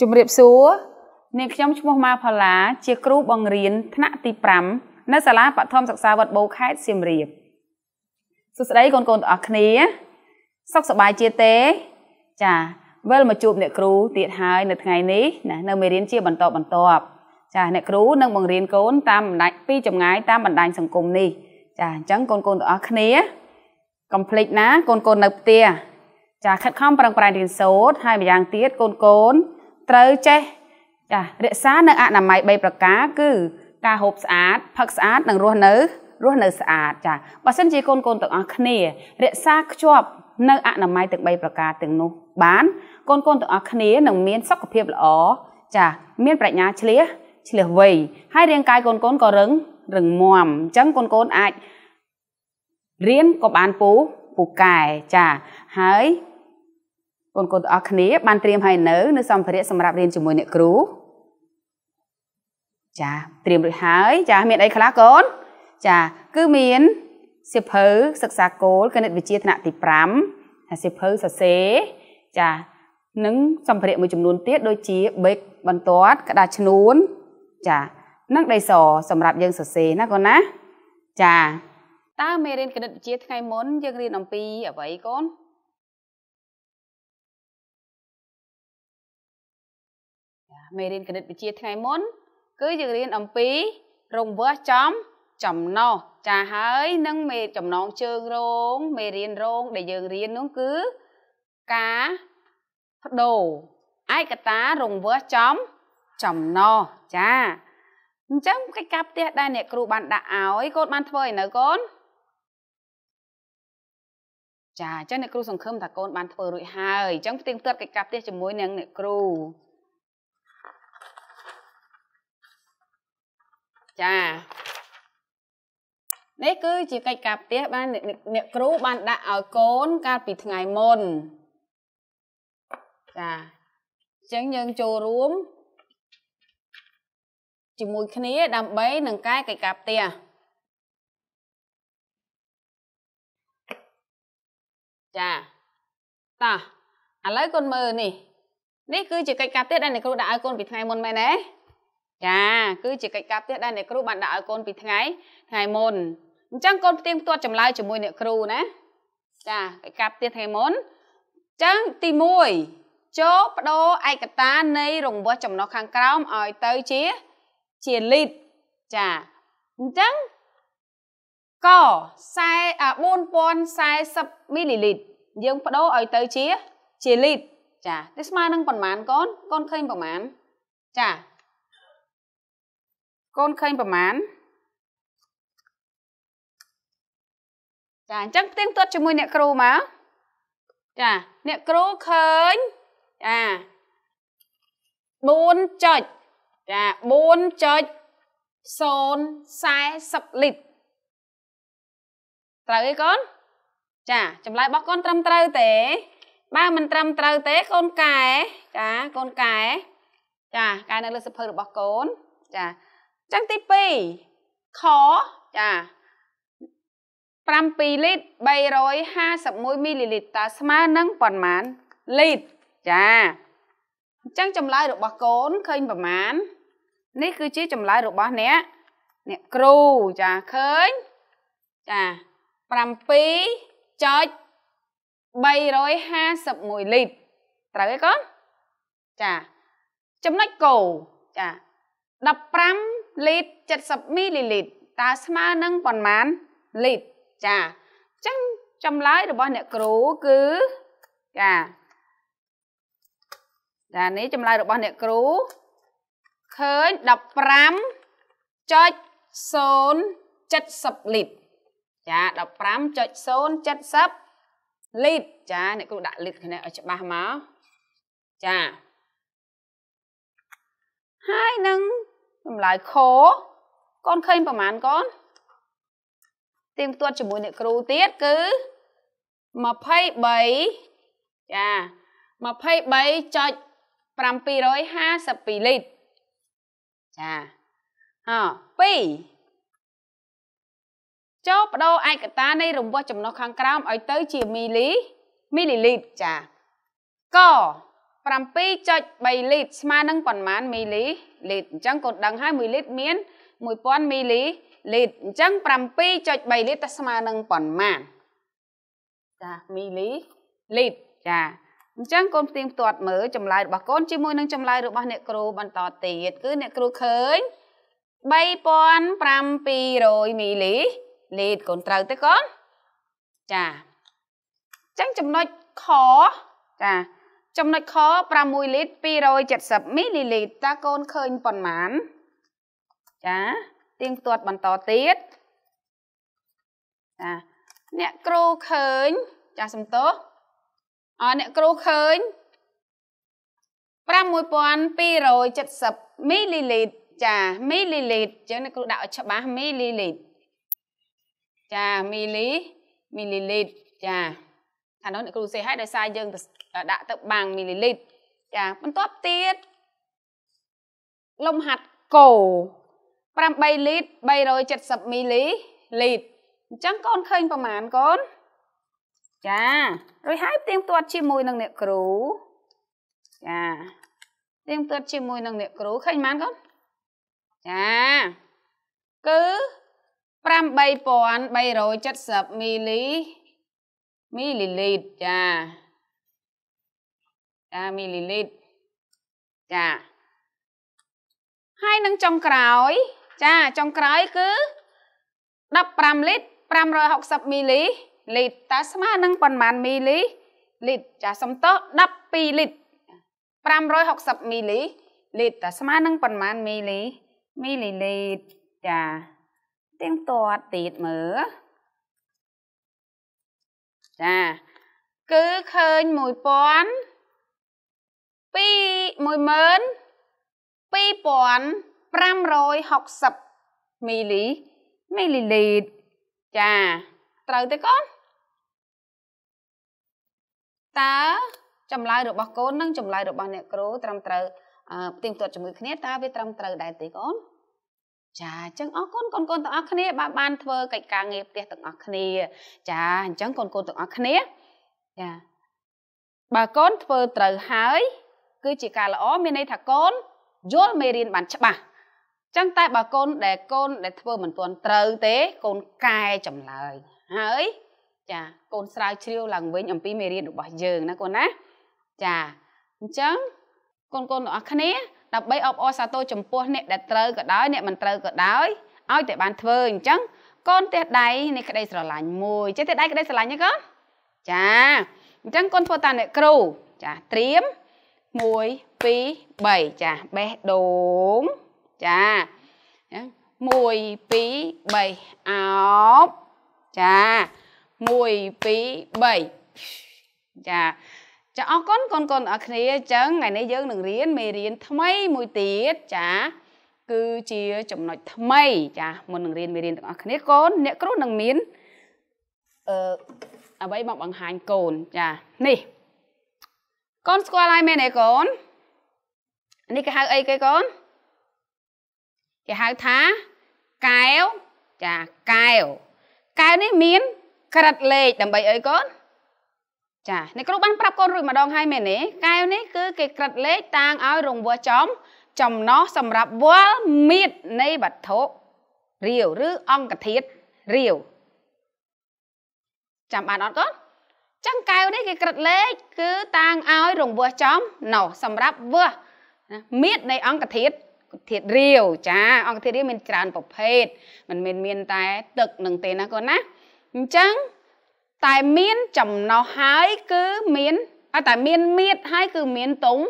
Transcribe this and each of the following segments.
ជំរាបសួរនាងខ្ញុំឈ្មោះម៉ាផល្លាជាគ្រូបង្រៀនថ្នាក់ទី5នៅសាលាបឋមសិក្សាវត្តបូខេត្តសៀមរាបសួស្តីកូនកូនទាំងអស់គ្នា សុខសប្បាយជាទេចាវិលមកជួបអ្នកគ្រូទៀតហើយនៅថ្ងៃនេះណានៅមេរៀនជាបន្តបន្ទាប់ចាអ្នកគ្រូនឹងបង្រៀនកូនតាមបណ្ដាញពីចម្ងាយតាមបណ្ដាញសង្គមនេះចាអញ្ចឹងកូនកូនទាំងអស់គ្នាកុំភ្លេចណាកូនកូននៅផ្ទះចាខិតខំប្រឹងប្រែងរៀនសូត្រហើយម្យ៉ាងទៀតកូនកូនត្រូវចេះចារក្សានៅអនាម័យ3ប្រការ គឺការហូបស្អាតផឹកស្អាតនិងរស់នៅរស់នៅស្អាតចាបើសិនជាកូនកូនទាំងអស់គ្នារក្សាខ្ជាប់នៅអនាម័យទាំង3ប្រការទាំងនោះបានកូនកូនទាំងអស់គ្នានឹងមានសុខភាពល្អចាមានប្រាជ្ញាឆ្លៀសឆ្លៀសវៃហើយរាងកាយកូនកូនក៏រឹងរឹងមាំអញ្ចឹងកូនកូនអាចរៀនក៏បានពូពូកែចាហើយបងប្អូនទាំងអស់គ្នាបានត្រៀមហើយនៅ នៅសម្ភារៈសម្រាប់រៀនជាមួយអ្នកគ្រូចាត្រៀមរួចហើយចាមានអីខ្លះកូនចាគឺមានសៀវភៅសិក្សាគោលគណិតវិទ្យាថ្នាក់ទី5ហើយសៀវភៅសរសេរចានិងសម្ភារៈមួយចំនួនទៀតដូចជាបេកបន្ទាត់ក្តារឈ្នួន ចានិងដីសសម្រាប់យើងសរសេរណាកូនណា ចាតើមេរៀនគណិតវិទ្យាថ្ងៃមុន យើងរៀនអំពីអ្វីកូនមេរៀនគណិតវិទ្យាថ្ងៃមុន គឺ យើងរៀនអំពី រង្វាស់ចំចំណោះ ចាហើយនឹងមេចំណងជើងរងមេរៀនរងដែលយើងរៀននោះគឺការបដូរឯកតារង្វាស់ចំចំណោះចាអញ្ចឹងកិច្ចការផ្ទះដែលអ្នកគ្រូបានដាក់ឲ្យកូនបានធ្វើឲ្យនៅកូនចាអញ្ចឹងអ្នកគ្រូសង្ឃឹមថាកូនបានធ្វើរួចហើយអញ្ចឹងផ្ទៀងផ្ទាត់កិច្ចការផ្ទះជាមួយនឹងអ្នកគ្រូចានេះគឺជាកិច្ចការផ្ទះបានអ្នកគ្រូបានដាក់ឲ្យកូន កាលពីថ្ងៃមុន ចាអញ្ចឹងយើងចូលរួម ជាមួយគ្នា ដើម្បីនឹងកែកិច្ចការផ្ទះចាតោះឥឡូវកូនមើលនេះនេះគឺ ជាកិច្ចការផ្ទះដែលអ្នកគ្រូដាក់ឲ្យកូនពីថ្ងៃមុនមែនទេចាគឺជាកិច្ចការផ្ទះដែលអ្នកគ្រូបានដាក់ឲ្យកូនពីថ្ងៃថ្ងៃមុនអញ្ចឹងកូនផ្ទៀងផ្ទាត់ចម្លើយជាមួយអ្នកគ្រូណាចាកិច្ចការផ្ទះថ្ងៃមុនអញ្ចឹងទី1ចូលបដូរឯកតានៃ រង្វាស់ចំណុះខាងក្រោមឲ្យទៅ ជា ជាលីតចាអញ្ចឹងក4040មីលីលីត្រយើងបដូរឲ្យទៅជាជាលីត្រចាតែស្មើនឹងប្រមាណកូនកូនឃើញប្រមាណចាកូនឃើញប្រមាណចាអញ្ចឹងផ្ទៀងផ្ទាត់ជាមួយអ្នក គ្រូមកចា អ្នក គ្រូឃើញ ចា4ចុចចា4ចុច040លីត្រត្រូវអីកូនចា ចម្លើយរបស់កូនត្រឹមត្រូវ ទេបើមិន ត្រឹមត្រូវទេកូនកែចាកូនកែចាកែនៅលើសភៅរបស់កូនចាចឹងទី2ខចា7លីត្រ351មីលីលីត្រតើស្មើនឹងប៉ុន្មានលីត្រចាអញ្ចឹងចម្លើយ របស់កូនឃើញប្រមាណនេះគឺជាចម្លើយរបស់អ្នកអ្នកគ្រូចាឃើញចា7.351លីត្រត្រូវទេកូនចា ចំណុចគោចា15លីត្រ70មីលីលីត្រតើស្មើនឹងប៉ុន្មានលីត្រចាអញ្ចឹងចម្លើយរបស់អ្នកគ្រូគឺចាចានេះចម្លើយរបស់អ្នកគ្រូឃើញ15.070លីត្រចា15.070លីត្រចាអ្នកគ្រូដាក់លីត្រគ្នាឲ្យច្បាស់មកចាហើយនឹងតម្លៃខកូនឃើញប្រមាណកូនទៀងផ្ទាត់ជាមួយអ្នក គ្រូទៀតគឺ23ចា23.752លីត្រចាអ2ចូលបដូរឯកតានៃរង្វាស់ចំណុះខាងក្រោមឲ្យទៅ ជាមីលីមីលីលីត្រចាក7.3លីត្រស្មើនឹងប៉ុន្មានមីលីលីត្រអញ្ចឹងកូនដឹងហើយ1លីត្រមាន1000មីលីលីត្រអញ្ចឹង7.3លីត្រតែស្មើនឹងប៉ុន្មានចាមីលីលីត្រចាអញ្ចឹងកូនផ្ទៀងផ្ទាត់មើលចម្លើយរបស់កូនជាមួយនឹងចម្លើយរបស់អ្នកគ្រូបន្តទៀតគឺអ្នកគ្រូឃើញ3700មីលីលីត្រកូនត្រូវទេកូនចាអញ្ចឹងចំណុចខចាចំណុចខ6លីត្រ270មីលីលីត្រតើកូនឃើញប៉ុន្មាន ចាទៀងផ្ទាត់បន្តទៀតចាអ្នកគ្រូឃើញ ចាសំទោសអអ្នកគ្រូឃើញ5270មីលីលីត្រចាមីលីលីត្រអញ្ចឹងអ្នកគ្រូដាក់ឲ្យច្បាស់មីលីលីត្រចាមីលីមីលីលីត្រចាខាងនោះអ្នកគ្រូសេហើយដោយសារយើងដាក់ទឹកបាំងមីលីលីត្រចា បន្ទាប់ទៀតលំហាត់កោ8លីត្រ370មីលីលីត្រអញ្ចឹងកូនឃើញប្រមាណកូនចារួចហើយផ្ទៀងផ្ទាត់ជាមួយ នឹងអ្នកគ្រូចាផ្ទៀងផ្ទាត់ជាមួយនឹងអ្នកគ្រូឃើញប៉ុន្មានកូនចាគឺ8,370មីលីមីលីលីត្រចាចាមីលីលីត្រចាហើយនឹងចុងក្រោយ ចាចុងក្រោយគឺ15លីត្រ560មីលីលីត្រតើស្មើនឹងប៉ុន្មានមីលីលីត្រចាសំតោ12លីត្រ560 មីលីលីត្រតើស្មើនឹងប៉ុន្មានមីលីមីលីលីត្រចាទៀងទាត់ទៀតមើលចាគឺឃើញ1000 22560មីលីមីលីលីត្រចា ត្រូវទេកូនតើចម្លើយរបស់កូននិងចម្លើយរបស់អ្នកគ្រូ ត្រឹមត្រូវផ្ទៀងផ្ទាត់ជាមួយគ្នាតើវាត្រឹមត្រូវដែរទេកូនចាអញ្ចឹងអរគុណកូនកូនទាំងអស់គ្នា បាទបានធ្វើកិច្ចការងារផ្ទះទាំងអស់គ្នា ចាអញ្ចឹងកូនកូនទាំងអស់គ្នាចាបើកូនធ្វើត្រូវហើយគឺជាការល្អមានន័យថាកូនយល់មេរៀនបានច្បាស់ចឹងតែបើកូនដែលកូនដែលធ្វើមិនទាន់ត្រូវទេកូនកែចម្លើយហើយ ចាកូនស្រាវជ្រាវឡើងវិញ អំពីមេរៀនរបស់យើងណាកូនណា ចាអញ្ចឹងកូនកូនទាំងអស់គ្នាដើម្បីអបអរសាទរចំពោះអ្នកដែលត្រូវក៏ដោយអ្នកមិនត្រូវក៏ដោយឲ្យតែបានធ្វើអញ្ចឹងកូនទេដៃនៃក្តីស្រឡាញ់មួយចេះទេដៃក្តីស្រឡាញ់ទេកូនចាអញ្ចឹងកូនធ្វើតាមអ្នកគ្រូចាត្រៀម1 2 3ចាបេះដូងចា1 2 3អោបចា1 2 3ចាចាអរគុណកូនកូនអរគ្នាអញ្ចឹងថ្ងៃនេះយើងនឹងរៀនមេរៀនថ្មីមួយទៀតចា គឺជាចំណុចថ្មីចាមុននឹងរៀនមេរៀនទាំងអស់គ្នាកូនអ្នកគ្រូនឹងមានអឺអ្វីមកបង្ហាញកូនចានេះកូនស្គាល់ហើយមែនទេកូននេះគេហៅអីគេកូនគេហៅថាកែវចាកែវកែវនេះ មាន ក្រិតលេខដើម្បីអីកូនចាអ្នកគ្រូបានប្រាប់កូនរួចម្ដងហើយមែនទេកែវនេះគឺគេក្រិតលេខតាងឲ្យ រង្វើចំ ចំណោះសម្រាប់វល់មៀតនៃវត្ថុរាវឬអង្គធាតុរាវចាំបានអត់កូនចឹងកែវនេះគេក្រិតលេខគឺតាងឲ្យរង្វើចំណោះសម្រាប់វើមៀតនៃ អង្គធាតុធាតុរាវចាអង្គធាតុរាវមានច្រើនប្រភេទមិនមែនមានតែ ទឹកនឹងទេណាកូនណាអញ្ចឹងតែមានចំណោះហើយគឺមានតែមានមៀតហើយ គឺមានតុង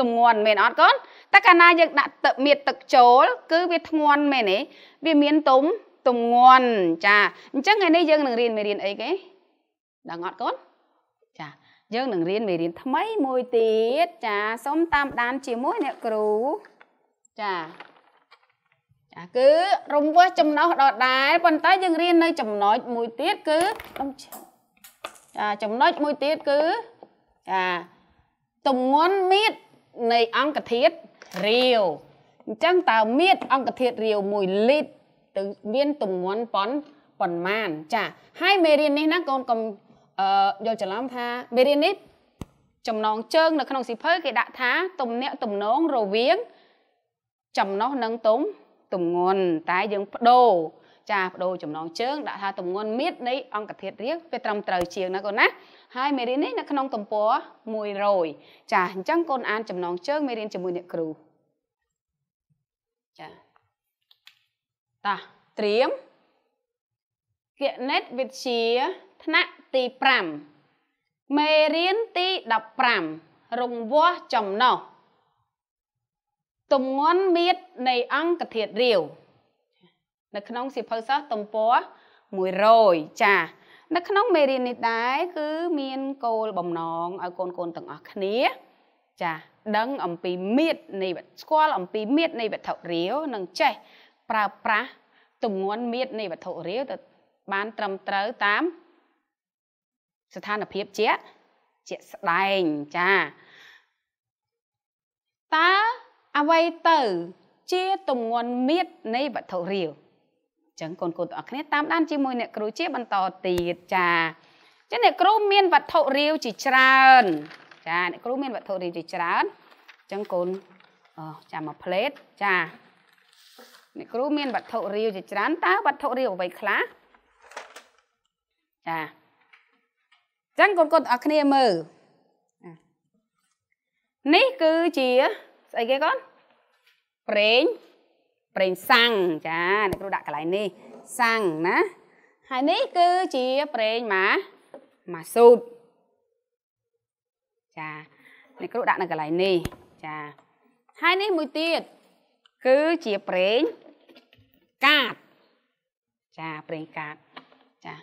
ទម្ងន់មែនអត់កូនតែកាលណាយើងដាក់ទឹកមៀតទឹកចូលគឺវាធ្ងន់មែនទេវាមានតុងទម្ងន់ចាអញ្ចឹងថ្ងៃនេះយើងនឹងរៀនមេរៀនអីគេដឹងអត់កូនចាយើងនឹងរៀនមេរៀនថ្មីមួយទៀតចាសូមតាមដានជាមួយអ្នកគ្រូចាចាគឺរំវើចំណោះដដែលប៉ុន្តែយើងរៀននៅ ចំណុចមួយទៀតគឺដងឈើចំណុចមួយទៀតគឺអាទម្ងន់មៀតនៃអង្គធាតុរាវអញ្ចឹងតើមៀតអង្គធាតុរាវ1លីត្រទៅមានទម្ងន់ប៉ុនប៉ុន្មានចាហើយមេរៀននេះណាកូនកុំយល់ច្រឡំថាមេរៀននេះចំណងជើងនៅក្នុងសៀវភៅគេដាក់ថាទំនាក់ទំនងរវាង ចំណុះនិងទំទំងន់តែយើងបដូរចាបដូរចំណងជើងដាក់ថាទម្ងន់មៀតនៃអង្គធាតុរាងវាត្រឹមត្រូវជាងណាកូនណាហើយមេរៀននេះនៅក្នុងទំព័រ100ចាអញ្ចឹងកូនអានចំណងជើងមេរៀនជាមួយអ្នកគ្រូចាតាត្រៀមគណិតវិទ្យាថ្នាក់ទី5មេរៀនទី15រង្វាស់ចំណោះទម្ងន់មៀតនៃអង្គធាតុរាវនៅក្នុងសៀវភៅសិស្សទំព័រ100ចា នៅ ក្នុងមេរៀននេះដែរគឺមានគោលបំណងឲ្យកូនកូនទាំងអស់គ្នា ចាដឹង អំពីមាតនៃស្គាល់អំពីមាតនៃវត្ថុរាវនិងចេះប្រើប្រាស់ទម្ងន់មាតនៃវត្ថុរាវទៅបាន ត្រឹមត្រូវតាម ស្ថានភាពជាជាក់ស្ដែងចាតើអ្វីទៅ ជាទម្ងន់មាតនៃវត្ថុរាវចឹងកូនកូនទាំងអស់គ្នាតាមដានជាមួយអ្នកគ្រូជាបន្តទៀតចាចឹងអ្នកគ្រូមានវត្ថុរាវជាច្រើន ចាអ្នកគ្រូមានវត្ថុរាវជាច្រើនចឹងកូនអូចាំមកផ្លេតចាអ្នកគ្រូមានវត្ថុរាវ ជាច្រើនតើវត្ថុរាវអ្វីខ្លះចាចឹងកូនកូនទាំងអស់គ្នាមើលនេះគឺជាស្អីគេកូនប្រេងប្រេងសាំងចាអ្នកគ្រូដាក់កន្លែងនេះ សាំងណា ហើយនេះគឺជាប្រេងម៉ាម៉ាស៊ូតចាអ្នកគ្រូដាក់នៅកន្លែងនេះ ចា ហើយនេះមួយទៀតគឺជាប្រេងកាតចាប្រេងកាតចា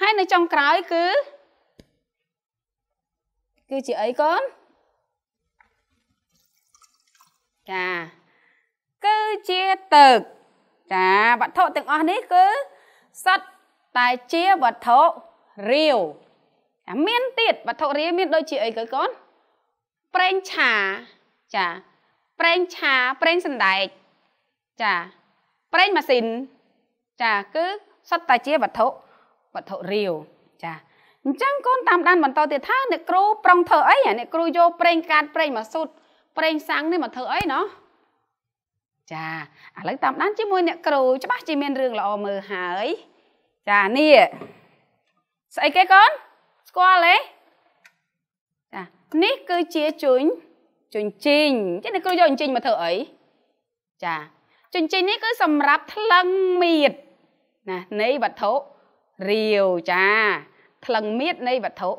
ហើយនៅចុងក្រោយគឺ គឺជាអីកូនចាគឺជាទឹកចាវត្ថុទាំងអស់នេះគឺសត្វតែជាវត្ថុរាវមានទៀតវត្ថុរាវ មានដូចជាអីក៏កូនប្រេងឆាចាប្រេងឆាប្រេងសណ្ដែកចាប្រេងម៉ាស៊ីនចាគឺសត្វតែជាវត្ថុវត្ថុរាវចាអញ្ចឹងកូនតាមដានបន្តទៀតថាអ្នកគ្រូប្រុងធ្វើអីអ្នកគ្រូយកប្រេងកាតប្រេងមកសុទ្ធប្រេងសាំងនេះមកធ្វើអីណោះចាឥឡូវតាមដានជាមួយអ្នកគ្រូច្បាស់ជាមានរឿងល្អមើលហើយចានេះស្អីគេកូនស្គាល់ទេចានេះគឺជាជញ្ជញ្ជីងចឹងអ្នកគ្រូយកជញ្ជីងមកធ្វើអីចាជញ្ជីងនេះគឺសម្រាប់ថ្លឹងមៀតណានៃវត្ថុរាវចាថ្លឹងមៀតនៃវត្ថុ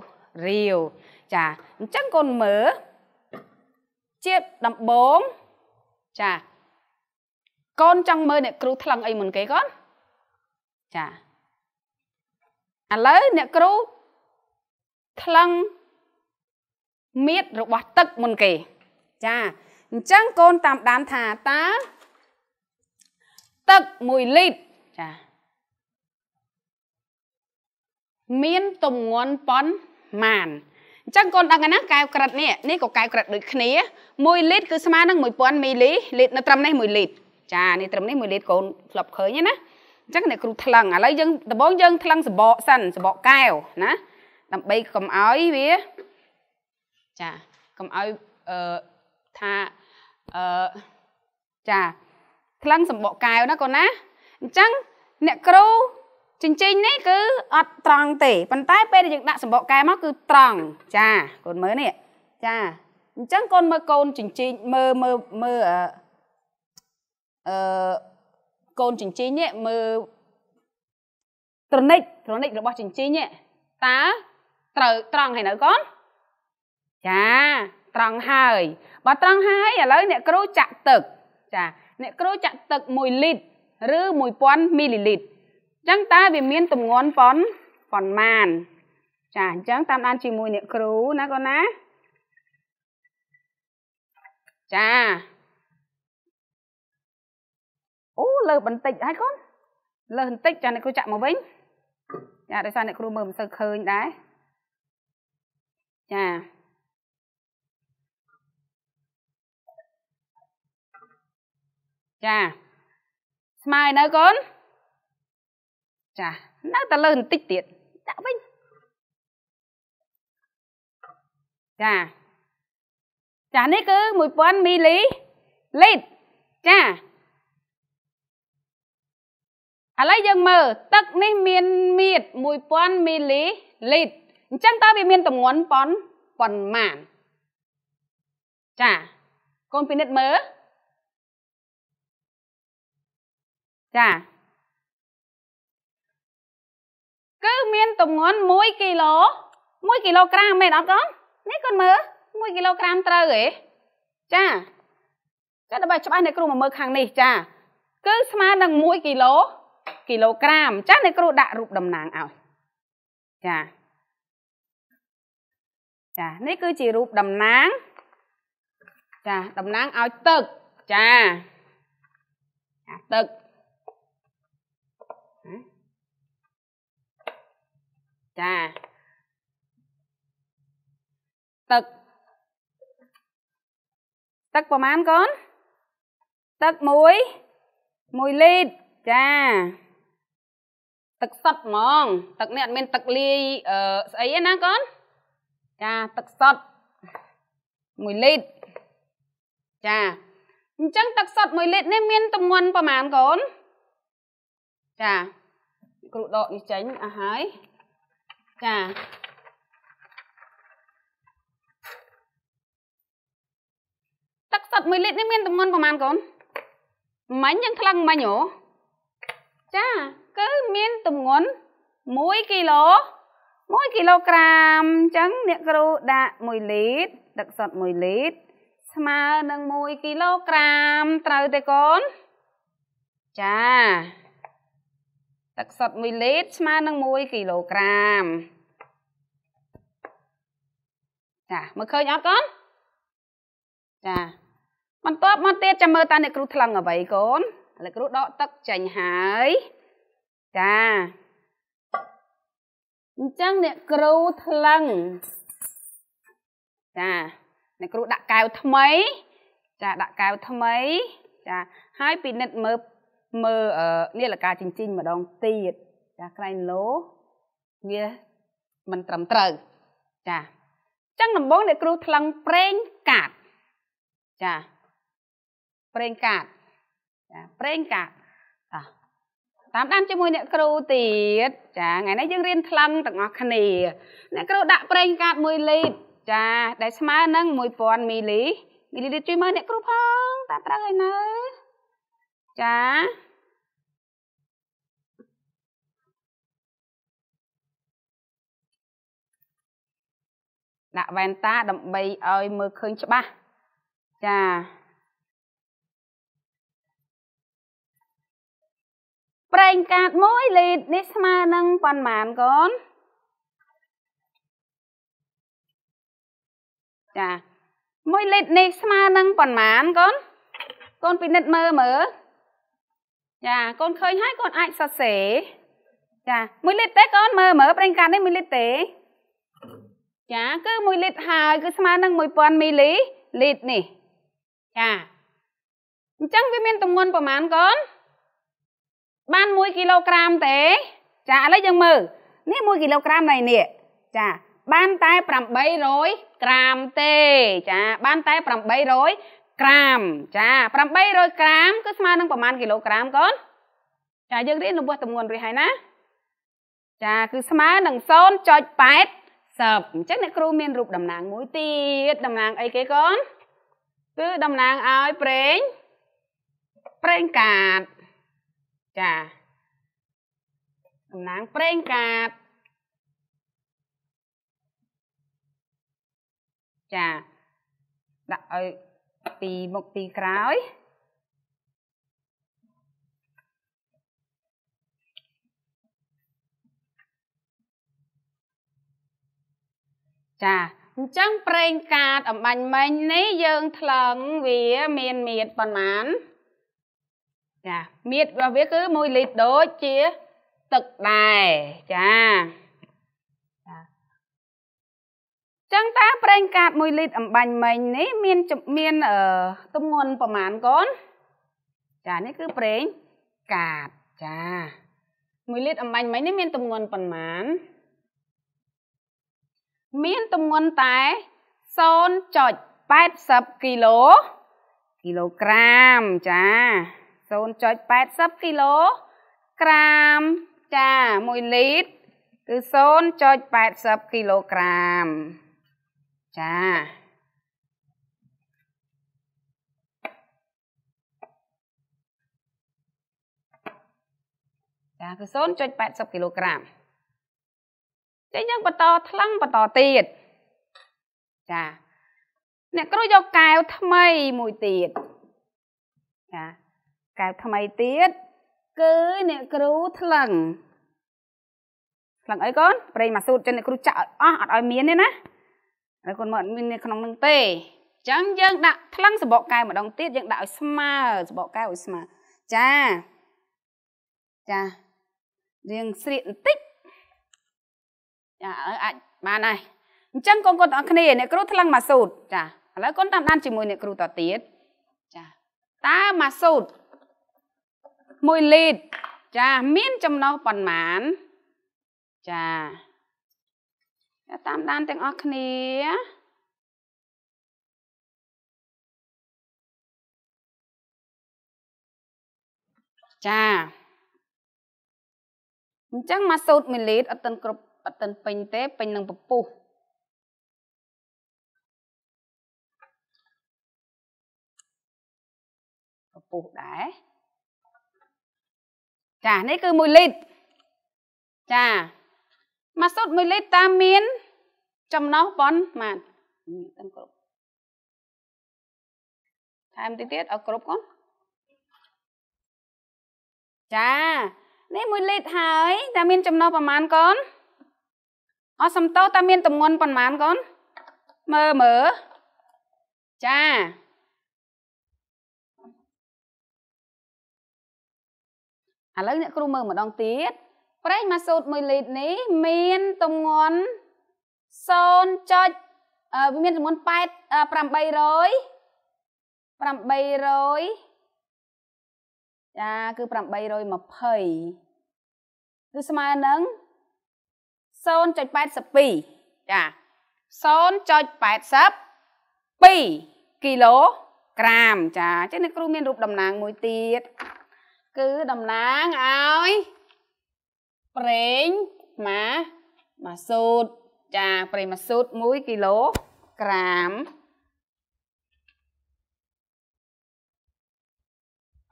រាវចាអញ្ចឹងកូនមើលជាដំបងចាកូនចង់មើលអ្នកគ្រូថ្លឹងអីមុនគេកូនចាឥឡូវអ្នកគ្រូថ្លឹងមៀតរបស់ទឹកមុនគេចាអញ្ចឹងកូនតាមដានថាតើទឹក1លីត្រចាមានទំងន់ប៉ុន្មានអញ្ចឹងកូនដឹងណាកែវក្រិតនេះនេះក៏កែវក្រិតដូចគ្នា1លីត្រគឺស្មើនឹង1000មីលីលីត្រនៅត្រឹមនេះ1លីត្រចានេះត្រឹមនេះ1លីត្រកូនធ្លាប់ឃើញទេណាអញ្ចឹងអ្នកគ្រូថ្លឹងឥឡូវយើងដំបូងយើងថ្លឹងសបកសិនសបកកែវណាដើម្បីកុំឲ្យវាចាកុំឲ្យអឺថាអឺចាថ្លឹងសបកកែវណាកូនណាអញ្ចឹងអ្នកគ្រូចិញ្ចីនេះគឺអត់ត្រង់ទេប៉ុន្តែ ពេលដែលយើងដាក់សម្បកកែមកគឺត្រង់ចាកូនមើលនេះចាអញ្ចឹងកូនមើលកូនចិញ្ចីមើលមើលមើលអឺកូនចិញ្ចីនេះមើលត្រនិចត្រនិចរបស់ចិញ្ចីនេះតាត្រូវត្រង់ហើយនៅកូនចាត្រង់ហើយបើត្រង់ហើយឥឡូវអ្នកគ្រូចាក់ទឹកចាអ្នកគ្រូចាក់ទឹក1លីត្រឬ1000មីលីលីត្រអញ្ចឹងតើវាមានទម្ងន់ប៉ុនប៉ុន្មាន ចាអញ្ចឹងតាមដានជាមួយអ្នកគ្រូណាកូនណាចាអូលើបន្តិចហើយកូនលើបន្តិចចាអ្នកគ្រូចាក់មកវិញចាដោយសារអ្នកគ្រូមើលមិនសូវឃើញដែរចាចា ស្មាយនៅកូនចានៅតែលើបន្តិចទៀតចាក់វិញចា ចានេះគឺ1000មីលីលីត្រចាឥឡូវយើងមើលទឹកនេះមានមាត្រ1000មីលីលីត្រអញ្ចឹងតើវាមានទម្ងន់ប៉ុនប៉ុន្មាន ចាកូនពិនិត្យមើលចាគឺ មានទម្ងន់1គីឡូ1គីឡូក្រាមមែនអត់កូននេះកូនមើល1គីឡូក្រាមត្រូវហ៎ចាចាដើម្បីច្បាស់អ្នកគ្រូមកមើលខាងនេះចាគឺស្មើនឹង1គីឡូគីឡូក្រាម ចាស់អ្នកគ្រូដាក់រូបតំណាងឲ្យចា ចានេះគឺជារូបតំណាង ចាតំណាងឲ្យទឹកចាចាទឹកចា ទឹក ទឹកប្រមាណកូនទឹក1 1លីត្រចាទឹកសុទ្ធហ្មងទឹកនេះអត់មានទឹកលាយអឺស្អីទេណាកូនចា ទឹកសុទ្ធ1លីត្រចាអញ្ចឹងទឹកសុទ្ធ1លីត្រនេះមានទម្ងន់ប្រមាណកូនចា គ្រូដកនេះចេញអស់ហើយចាទឹកសុទ្ធ1លីត្រនេះមានទម្ងន់ប្រមាណកូនមិញយ៉ាង ខ្លាំងមិញហ៎ចា គឺ មានទម្ងន់1គីឡូ1គីឡូក្រាមអញ្ចឹងអ្នក គ្រូដាក់1លីត្រទឹកសុទ្ធ1លីត្រស្មើនឹង1គីឡូក្រាម ត្រូវទេកូន ចា ទឹកសុទ្ធ1លីត្រស្មើនឹង1គីឡូក្រាមចាមើលឃើញអត់កូនចាបន្ទាប់មកទៀតចាំមើលតើអ្នកគ្រូថ្លឹងអ្វីកូនឥឡូវគ្រូដកទឹកចេញហើយ ចាអញ្ចឹងអ្នកគ្រូថ្លឹងចាអ្នកគ្រូដាក់កែវថ្មី ចា ដាក់កែវថ្មី ចាហើយពិនិត្យមើលមើលនាឡិកាជញ្ជីងម្ដងទៀតចាក្រែងលោវាមិនត្រឹមត្រូវ ចាអញ្ចឹងដំបូងអ្នកគ្រូថ្លឹងប្រេងកាតចាប្រេងកាត់ចាប្រេងកាតចាតាមដានជាមួយអ្នកគ្រូទៀតចាថ្ងៃនេះយើងរៀនថ្លឹងទាំងអស់គ្នាអ្នកគ្រូដាក់ប្រេងកាត1លីត្រចា ដែលស្មើនឹង1000មីលីមីលីលីត្រជួយមើលអ្នក គ្រូផងតាមត្រូវហើយនៅចាដាក់វ៉ែនតាដើម្បីឲ្យមើលឃើញច្បាស់ចាប្រេងកាត1លីត្រនេះស្មើនឹងប៉ុន្មានកូនចា1លីត្រនេះស្មើនឹងប៉ុន្មានកូនកូនពិនិត្យមើលមើលចាកូនឃើញហើយកូនអាចសរសេរចា1លីត្រទេកូនមើលមើលប្រេងកាតនេះ1លីត្រទេចាគឺ1លីត្រហើយគឺស្មើនឹង1000មីលី លីត្រនេះចាអញ្ចឹងវាមានទម្ងន់ប្រមាណកូន1បាន1គីឡូក្រាម ទេ ចាឥឡូវយើងមើលនេះ1គីឡូក្រាមណៃនេះចា បានតែ800ក្រាមទេចា បានតែ800ក្រាមចា800ក្រាមគឺស្មើនឹងប្រហែលគីឡូក្រាមកូនចា យើងរៀនរបួសតម្ងន់រួចហើយណាចាគឺស្មើនឹង0.80អញ្ចឹងអ្នកគ្រូមានរូបតំណាង មួយទៀតតំណាងអីគេកូនគឺតំណាងឲ្យប្រេងប្រេងកាតចាតំណាងប្រេងកាត ចាដាក់ឲ្យពីមុខពីក្រោយចាអញ្ចឹងប្រេងកាតអំបាញ់មិញនេះយើងថ្លឹង វា មានមៀតប៉ុន្មានចាមៀតរបស់វាគឺ1លីត្រដូចជា ទឹកដែរចាចឹងតើប្រេង កាត1លីត្រអំបាញ់មិញនេះ មានមានអឺទម្ងន់ប្រមាណកូនចានេះគឺប្រេងកាតចា1លីត្រអំបាញ់មិញនេះមានទម្ងន់ប្រមាណមានទម្ងន់តែ0.80គីឡូគីឡូក្រាមចា0.80គីឡូក្រាមចា1លីត្រគឺ0.80គីឡូក្រាមចាចាគឺ0.80គីឡូក្រាមចឹងយើងបន្តថ្លឹងបន្តទៀត ចា អ្នក គ្រូយកកែវថ្មី មួយទៀតចាកែបថ្មីទៀតគឺអ្នក គ្រូថ្លឹងថ្លឹងអីកូនប្រេងមកសូត្រចឹងអ្នកគ្រូចាក់អស់អត់ឲ្យមានទេណាហើយកូនមកមាននៅក្នុងនឹងទេអញ្ចឹងយើង ដាក់ថ្លឹងសបកកែវម្ដងទៀតយើងដាក់ឲ្យស្មើសបកកែវឲ្យស្មើចាចារៀងស្រៀកបន្តិចចាអាចបានហើយអញ្ចឹងកូនកូនទាំងអស់គ្នាអ្នកគ្រូថ្លឹងមកសូត្រចាឥឡូវកូនតាមដានជាមួយអ្នកគ្រូតទៀតចាតើមកសូត្រ1លីត្រចាមាន ចំណុះប៉ុន្មានចាតាម ដានទាំងអស់គ្នាចាអញ្ចឹងមកសូត្រ1លីត្រអត់ទិនគ្រប់អត់ទិនពេញទេ ពេញ នឹងពពុះពពុះដែរចា នេះគឺ1លីត្រចាមកសុទ្ធ1លីត្រតាមមាន ចំណោះប៉ុន្មានទាំងគ្រប់ថែមតិចទៀតឲ្យគ្រប់កូនចា នេះ1លីត្រហើយតើមាន ចំណោះប្រមាណកូនអស់សំតោតើមានតម្ងន់ប្រមាណកូនមើមើ ចាឥឡូវអ្នកគ្រូមើលម្ដងទៀតប្រេងមួយសូត្រ1លីត្រនេះ មានទម្ងន់ 0. មានទម្ងន់8 800 800ចាគឺ820គឺស្មើនឹង0.82ចា0.82គីឡូក្រាមចាអញ្ចឹងអ្នកគ្រូមានរូបតំណាងមួយទៀតគឺតំណាងឲ្យប្រេងម៉ាម៉ាស៊ូត ចាប្រេងម៉ាស៊ូត1គីឡូក្រាម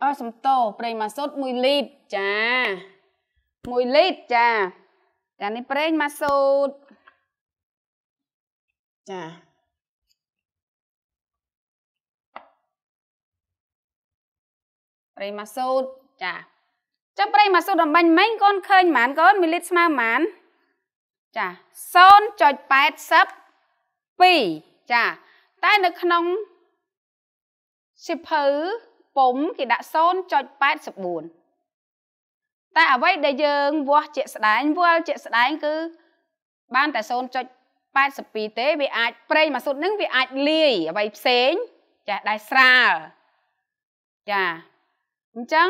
អស់សំតោប្រេងម៉ាស៊ូត1លីត្រចា1លីត្រចាចានេះប្រេងម៉ាស៊ូត ចាប្រេងម៉ាស៊ូតចាចឹងប្រៃមកសួរដំបាញ់មិញកូនឃើញប៉ុន្មានកូនមីលីត្រស្មើប៉ុន្មាន ចា0.82ចា តែនៅក្នុងសិភៅពុំគេដាក់0.84តែអ្វីដែលយើងវាស់ជាក់ស្ដែងវាល់ជាក់ស្ដែង គឺ បានតែ0.82ទេវាអាចប្រេងមួយសុទ្ធនឹងវាអាចលាយអ្វីផ្សេងចាដែលស្រាលចាអញ្ចឹង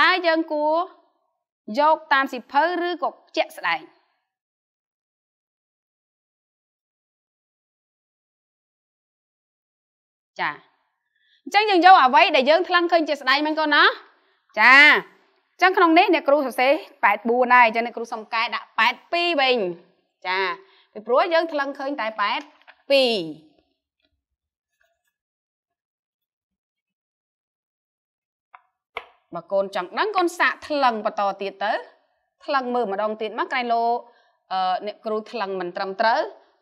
តើយើងគួរយកតាមសិភៅឬក៏ជាក់ស្ដែងចាអញ្ចឹងយើងយកអ្វីដែលយើងថ្លឹងឃើញជាស្ដែងមិនកូនណាចាអញ្ចឹងក្នុងនេះអ្នកគ្រូសរសេរ84ហើយអញ្ចឹងអ្នកគ្រូសំកែដាក់82វិញចាពីព្រោះយើង ថ្លឹងឃើញតែ82បើកូនចង់ដឹងកូនសាកថ្លឹងបន្តទៀតទៅថ្លឹងមើលម្ដងទៀតមកក្រែងលោអឺអ្នកគ្រូ ថ្លឹងមិនត្រឹមត្រូវ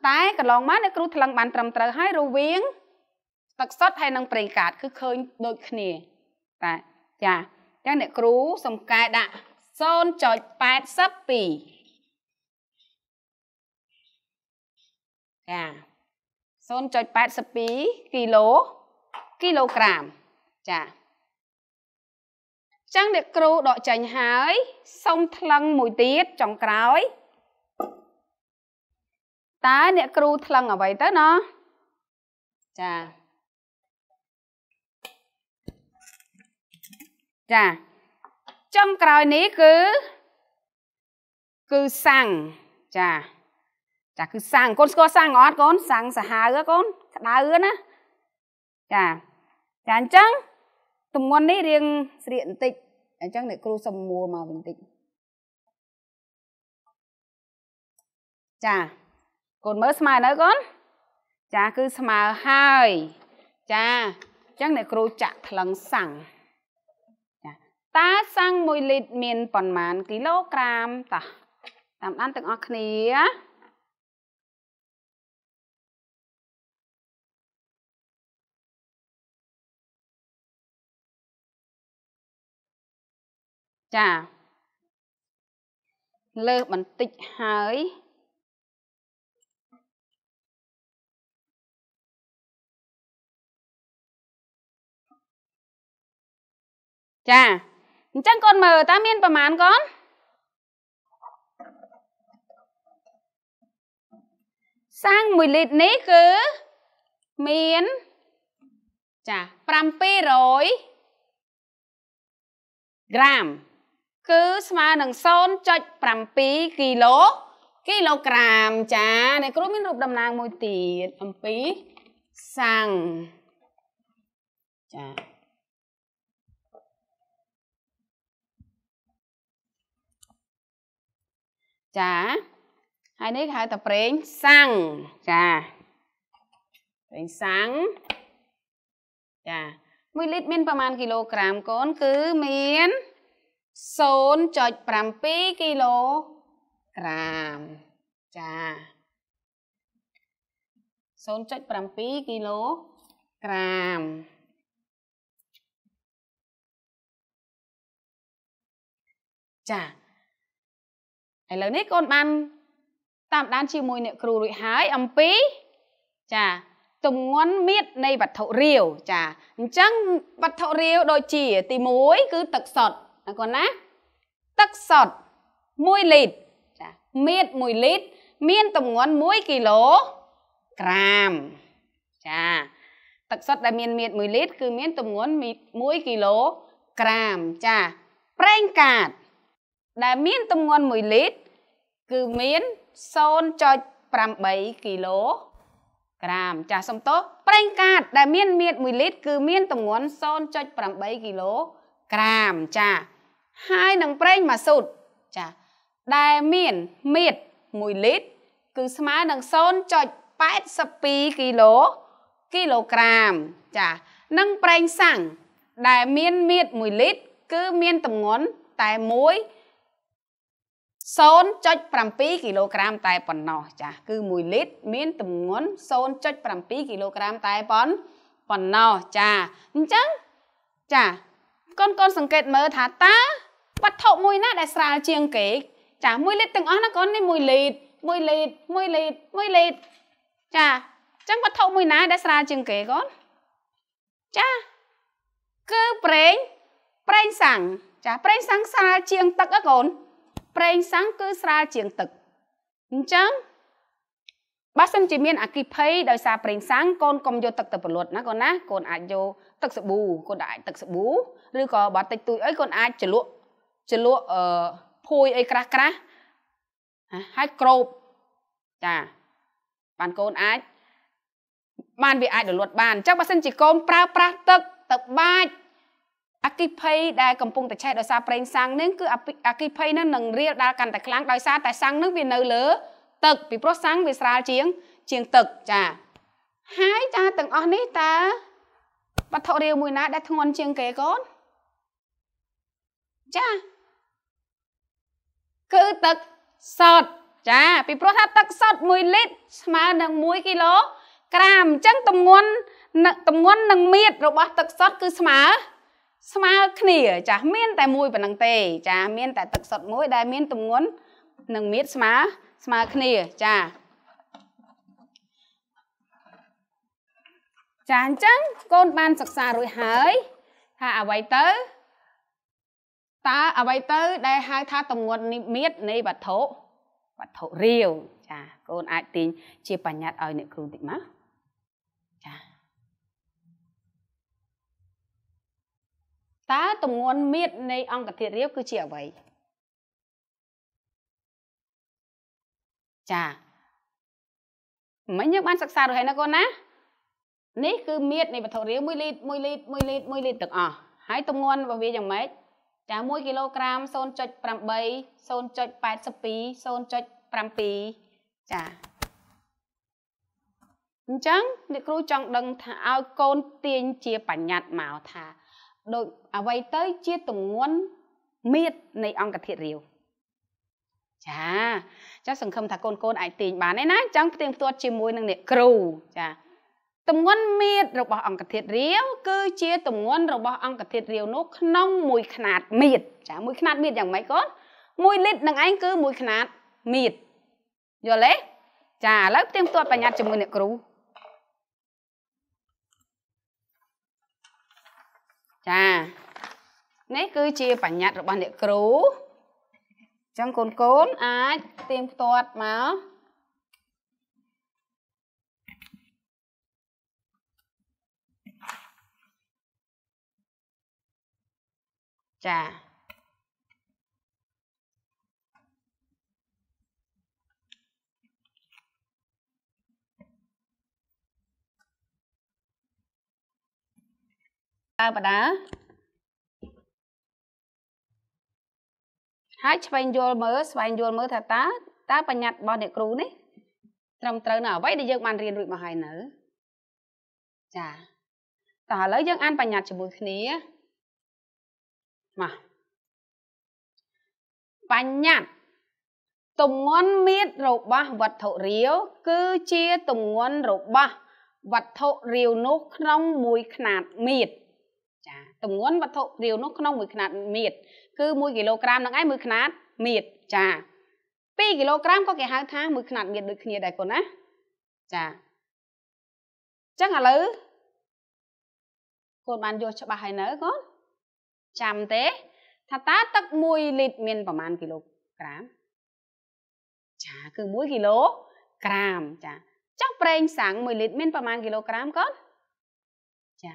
តែកន្លងមកអ្នកគ្រូ ថ្លឹងបានត្រឹមត្រូវហើយរវាងទឹកសុទ្ធហើយនឹងប្រេងកាត គឺឃើញដូចគ្នា តែចាអញ្ចឹងអ្នកគ្រូសំកែដាក់0.82ចា0.82គីឡូគីឡូក្រាម ចាចឹងអ្នកគ្រូដកចេញហើយសូមថ្លឹងមួយទៀតចុងក្រោយតើអ្នក គ្រូថ្លឹងអ្វីទៅណោះចាចាចុងក្រោយនេះគឺ គឺសាំងចា ចាគឺសាំងកូនស្គាល់សាំងអត់កូនសាំងសាហាវកូនក្តៅណាចាចាអញ្ចឹងទម្ងន់នេះរៀងស្រៀកបន្តិចអញ្ចឹងអ្នកគ្រូសំមួរមកវិញតិចចាកូនមើលស្មើនៅកូនចាគឺស្មើហើយចាអញ្ចឹងអ្នកគ្រូចាក់ថ្លឹងសាំងចាតើសាំង1លីត្រមានប៉ុន្មានគីឡូក្រាមតាតាមដានទាំងអស់គ្នាចាលើសបន្តិចហើយ ចាអញ្ចឹងកូនមើលតើមានប្រមាណកូនសាំង1លីត្រនេះគឺ មាន ចា700ក្រាមគឺស្មើនឹង0.7គីឡូគីឡូក្រាម ចាអ្នក គ្រូមានរូបតំណាង មួយទៀតអំពីសាំងចាចាហើយនេះគេហៅថាប្រេងសាំងចាប្រេងសាំងចា1លីត្រមានប្រមាណគីឡូក្រាមកូនគឺមាន0.7 0.7គីឡូក្រាមចា0.7គីឡូក្រាមចាឥឡូវនេះកូនបាន តាម ដាន ជាមួយអ្នកគ្រូរួចហើយអំពី ចាទម្ងន់មាត្រនៃ វត្ថុរាវ ចាអញ្ចឹងវត្ថុរាវដូចជា ទី1គឺ ទឹកសុទ្ធគាត់ណា ទឹកសុទ្ធ1លីត្រចាមៀត1លីត្រមានទម្ងន់1គីឡូក្រាមចា ទឹកសុទ្ធដែលមានមៀត1លីត្រគឺមានទម្ងន់1គីឡូក្រាមចាប្រេងកាត ដែលមានទម្ងន់1លីត្រគឺមាន0.8គីឡូក្រាមចាសំទោសប្រេងកាត ដែលមានមៀត1លីត្រគឺមានទម្ងន់0.8គីឡូក្រាមចាហើយនឹងប្រេងម៉ាស៊ូតចា ដែលមានមាត្រ1លីត្រគឺស្មើនឹង0.82គីឡូគីឡូក្រាមចានិងប្រេងសាំងដែលមានមាត្រ1លីត្រគឺមានទម្ងន់តែ1 0.7គីឡូក្រាមតែប៉ុណ្ណោះចាស់គឺ1លីត្រមានទម្ងន់0.7គីឡូក្រាមតែប៉ុណ្ណោះប៉ុណ្ណោះចាអញ្ចឹងចាកូនកូនសង្កេតមើលថាតើវត្ថុមួយណាដែលស្រាលជាងគេចា1លីត្រទាំងអស់ណាកូននេះ1លីត្រ1លីត្រ1លីត្រ1លីត្រចាអញ្ចឹងវត្ថុមួយណាដែលស្រាលជាងគេកូនចាគឺប្រេងប្រេងសាំងចាប្រេងសាំងស្រាលជាង ទឹកហ៎កូនប្រេងសាំងគឺស្រាលជាងទឹកអញ្ចឹងបើសិនជាមានអគិភ័យដោយសារប្រេងសាំងកូនកុំយកទឹកទៅប្រលត់ណាកូនណាកូនអាចយកទឹកសាប៊ូកូនអាចទឹកសាប៊ូឬក៏បើតិចតួចអីកូនអាចជ្រលក់ជ្រលក់អឺភួយអីក្រាស់ក្រាស់ហើយក្រូបចាបានកូនអាចបានវាអាចរលត់បានអញ្ចឹងបើសិនជាកូនប្រើប្រាស់ទឹក ទឹកបាច់អគិភ័យដែលកំពុងតែឆេះដោយសារប្រេងសាំងនឹងគឺអគិភ័យនឹងនឹងរៀលដល់កាន់តែខ្លាំងដោយសារតែសាំងនឹងវានៅលើទឹកពីព្រោះសាំងវាស្រាលជាងជាង ទឹកចា ហើយចាទាំងអស់នេះតើវត្ថុរាវមួយណាដែលធ្ងន់ជាងគេកូនចាគឺទឹកសុទ្ធចាពីព្រោះថាទឹកសុទ្ធ1លីត្រស្មើនឹង1គីឡូក្រាមអញ្ចឹងទម្ងន់ទម្ងន់នឹងមាត្ររបស់ ទឹកសុទ្ធគឺស្មើស្មើគ្នា ចាស់មាន តែមួយប៉ុណ្ណឹងទេ ចាស់មានតែទឹកសុទ្ធមួយដែលមានទម្ងន់នឹងមាត្រស្មើស្មើគ្នាចា ចាអញ្ចឹងកូនបានសិក្សារួចហើយថាអ្វីទៅតើអ្វីទៅដែលហៅថាតម្ងន់និមិត្តនៃវត្ថុវត្ថុរាវចាកូនអាចទាញជាបញ្ញត្តិឲ្យអ្នកគ្រូតិចមកចាតើតម្ងន់មិត្តនៃអង្គធាតុរាវគឺជាអ្វីចាមិញយើងបានសិក្សារួចហើយណាកូនណានេះគឺមាត្រនៃវត្ថុរាវ1លីត្រ1លីត្រ1លីត្រ1លីត្រទាំងអស់ហើយទម្ងន់របស់វាយ៉ាងម៉េចចា1គីឡូក្រាម0.8 0.82 0.7ចាអញ្ចឹងអ្នកគ្រូចង់ដឹងថាឲ្យកូនទាញជាបញ្ញត្តិមកថាដូចអ្វីទៅជាទម្ងន់មៀតនៃអង្គធិរាវចាចាសង្ឃឹមថាកូនកូនអាចទាញបានឯណាចង់ផ្ទៀងផ្ទាត់ជាមួយនឹងអ្នកគ្រូ ចាទម្ងន់មៀតរបស់អង្គធាតុរាវគឺជាទម្ងន់របស់អង្គធាតុរាវនោះក្នុងមួយຂណាតមៀតចា មួយຂណាតមៀតយ៉ាងម៉េចកូន1លីត្រនឹងឯងគឺ មួយຂណាតមៀតយល់ទេចាឥឡូវផ្ទៀងផ្ទាត់បញ្ញត្តិជាមួយអ្នកគ្រូចា នេះគឺជាបញ្ញត្តិរបស់អ្នកគ្រូអញ្ចឹងកូនកូនអាចផ្ទៀងផ្ទាត់មកចាតើបដាហើយឆ្វេងយល់មើលស្វែងយល់មើលថាតើតើបញ្ញត្តិរបស់អ្នកគ្រូនេះត្រឹមត្រូវនៅអ្វីដែលយើងបានរៀនរួចមកហើយនៅចាតោះឥឡូវយើង អានបញ្ញត្តិជាមួយគ្នាមកបញ្ញត្តិទំងន់មៀតរបស់វត្ថុរាវគឺជា ទំងន់របស់វត្ថុរាវនោះក្នុង មួយຂណាតមៀតចាទំងន់វត្ថុរាវនោះក្នុងមួយຂណាតមៀតគឺ1គីឡូក្រាមនឹងឯងមួយຂណាតមៀតចា2គីឡូក្រាមក៏គេហៅថា មួយຂណាតមៀតដូចគ្នាដែរកូនណាចាអញ្ចឹងឥឡូវកូនបានយល់ច្បាស់ហើយនៅកូនចាំទេថាតើទឹក1លីត្រមានប្រមាណគីឡូក្រាម ចាគឺ1គីឡូក្រាម ចាចុះប្រេងសាំង1លីត្រមានប្រមាណគីឡូក្រាមកូនចា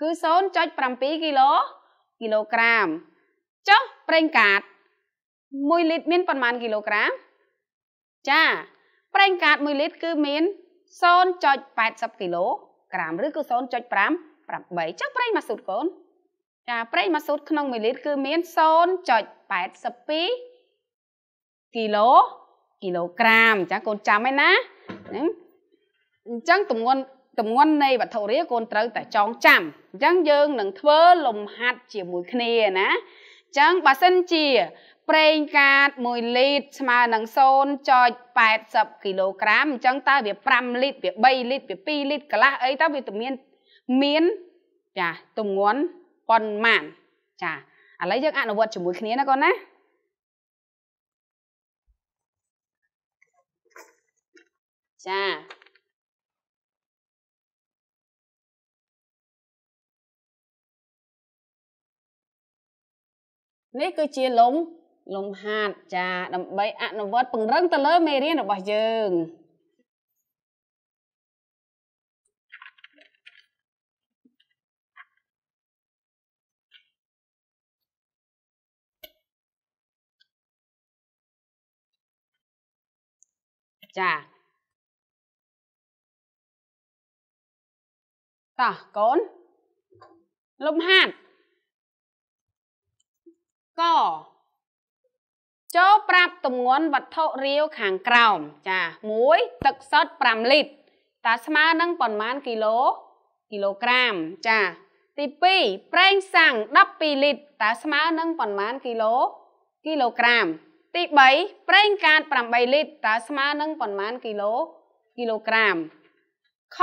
គឺ0.7គីឡូគីឡូក្រាមចុះប្រេងកាត1លីត្រមានប្រមាណគីឡូក្រាមចាប្រេងកាត1លីត្រគឺមាន0.80គីឡូក្រាមឬក៏0.5 8ចុះប្រេងម៉ាស៊ូតកូន0.5ចាប្រេងមកសូត្រក្នុង1លីត្រគឺមាន0.82គីឡូគីឡូក្រាម ចាកូនចាំឯណាហ្នឹងអញ្ចឹងទម្ងន់ទម្ងន់នៃ វត្ថុរាកូនត្រូវតែចងចាំអញ្ចឹងយើងនឹងធ្វើលំហាត់ជាមួយគ្នាណាអញ្ចឹងបើសិនជាប្រេងកាត1លីត្រស្មើនឹង0.80គីឡូក្រាមអញ្ចឹងតើវា5លីត្រវា3លីត្រវា2លីត្រកន្លះអីតើវាមានមានចាទម្ងន់ប៉ុន្មាន ចាឥឡូវយើងអនុវត្តជាមួយគ្នាណាកូនណាចានេះគឺជាលំលំហាត់ចាដើម្បី អនុវត្តពង្រឹងទៅលើមេរៀនរបស់យើងចាតោះកូនលំហាត់កចូលប្រាប់ទម្ងន់វត្ថុរាវខាងក្រោម ចា1ទឹកសុទ្ធ5លីត្រតើស្មើនឹងប៉ុន្មាន គីឡូគីឡូក្រាមចា ទី2ប្រេងសាំង12លីត្រតើស្មើនឹងប៉ុន្មាន គីឡូគីឡូក្រាមទី3ប្រេងកាត8លីត្រតើស្មើនឹងប៉ុន្មានគីឡូគីឡូក្រាមខ